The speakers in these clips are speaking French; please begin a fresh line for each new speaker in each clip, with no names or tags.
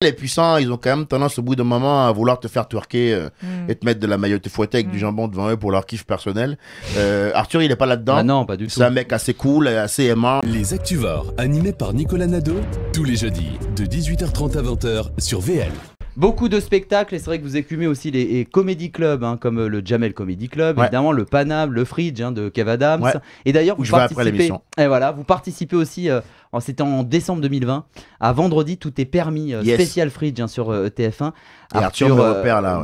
les puissants, ils ont quand même tendance au bout d'un moment à vouloir te faire twerker euh, mm. et te mettre de la maillotte fouettée avec du mm. jambon devant eux pour leur kiff personnel. Euh, Arthur, il est pas là-dedans. Ah non, pas du tout. C'est un mec assez cool, et assez
aimant. Les Actuvores, animés par Nicolas Nadeau, tous les jeudis de 18h30 à 20h sur VL. Beaucoup de spectacles, et c'est vrai que vous écumez aussi les, les comédie clubs, hein, comme euh, le Jamel Comedy Club, évidemment le Paname, le Fridge hein, de Kev Adams. Et d'ailleurs, vous participez. et eh voilà, vous participez aussi. Euh, en c'était en décembre 2020. À vendredi, tout est permis. Euh, spécial Fridge hein, sur TF1. Arthur,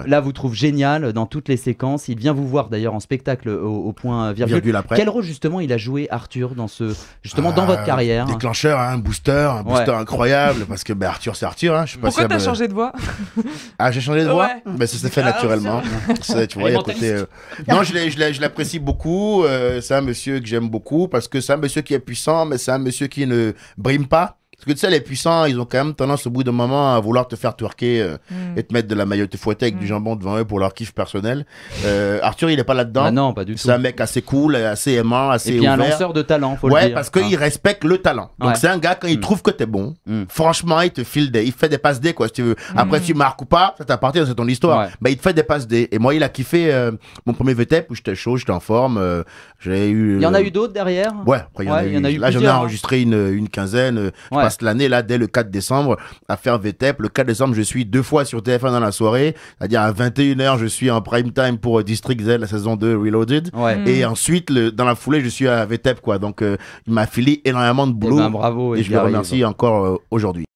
là, vous trouve génial dans toutes les séquences. Il vient vous voir d'ailleurs en spectacle au, point virgule. après. Quel rôle justement il a joué Arthur dans ce justement dans votre carrière
Déclencheur, un booster, un booster incroyable
parce que ben, Arthur c'est Arthur. Je sais pas Pourquoi tu t'as changé de voix
Ah, j'ai changé de voix Mais bah, Ça s'est fait ah, naturellement. tu vois, il côté. Euh, non, je l'apprécie beaucoup. Euh, c'est un monsieur que j'aime beaucoup parce que c'est un monsieur qui est puissant, mais c'est un monsieur qui ne brime pas. Parce que tu sais, les puissants, ils ont quand même tendance au bout d'un moment à vouloir te faire twerker euh, mm. et te mettre de la maillotte te fouetter avec du mm. jambon devant eux pour leur kiff personnel. Euh, Arthur, il est pas là-dedans. Ah non, pas du tout. C'est un mec assez cool, assez aimant, assez. Et puis un lanceur de talent, faut le dire. parce qu'il ah. respecte le talent. Donc c'est un gars, quand il mm. trouve que t'es bon, franchement, il te file des. Il fait des passes des quoi, si tu veux. Après, tu marques ou pas, ça t'appartient, c'est ton histoire. Bah, il te fait des passes des. Et moi, il a kiffé euh, mon premier VTEP où j'étais chaud, j'étais en forme. Euh, j'ai eu. Il y en a eu
d'autres derrière Ouais, il y en a eu. Là, j'en ai hein. enregistré
une, quinzaine passe l'année là dès le 4 décembre à faire VTEP. Le 4 décembre, je suis deux fois sur TF1 dans la soirée, c'est-à-dire à 21h, je suis en prime time pour euh, District Z, la saison 2 Reloaded. Mm. Et ensuite, le, dans la foulée, je suis à VTEP, quoi. Donc, euh, il m'a filé énormément de eh ben, boulot. bravo, et, je le remercie encore euh, aujourd'hui.